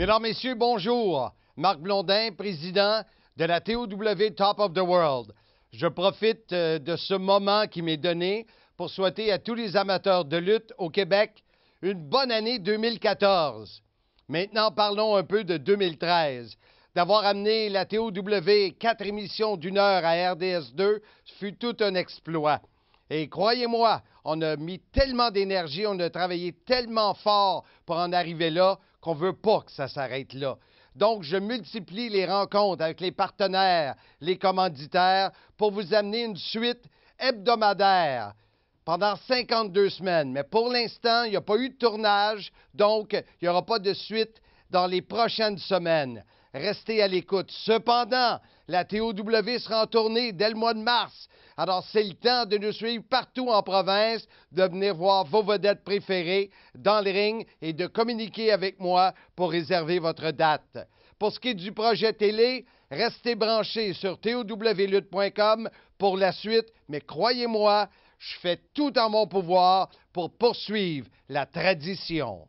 Mesdames, Messieurs, bonjour. Marc Blondin, président de la TOW Top of the World. Je profite euh, de ce moment qui m'est donné pour souhaiter à tous les amateurs de lutte au Québec une bonne année 2014. Maintenant, parlons un peu de 2013. D'avoir amené la TOW quatre émissions d'une heure à RDS2 fut tout un exploit. Et croyez-moi, on a mis tellement d'énergie, on a travaillé tellement fort pour en arriver là qu'on ne veut pas que ça s'arrête là. Donc, je multiplie les rencontres avec les partenaires, les commanditaires, pour vous amener une suite hebdomadaire pendant 52 semaines. Mais pour l'instant, il n'y a pas eu de tournage, donc il n'y aura pas de suite dans les prochaines semaines. Restez à l'écoute. Cependant, la TOW sera en tournée dès le mois de mars. Alors, c'est le temps de nous suivre partout en province, de venir voir vos vedettes préférées dans les rings et de communiquer avec moi pour réserver votre date. Pour ce qui est du projet télé, restez branchés sur TOWLUT.com pour la suite, mais croyez-moi, je fais tout en mon pouvoir pour poursuivre la tradition.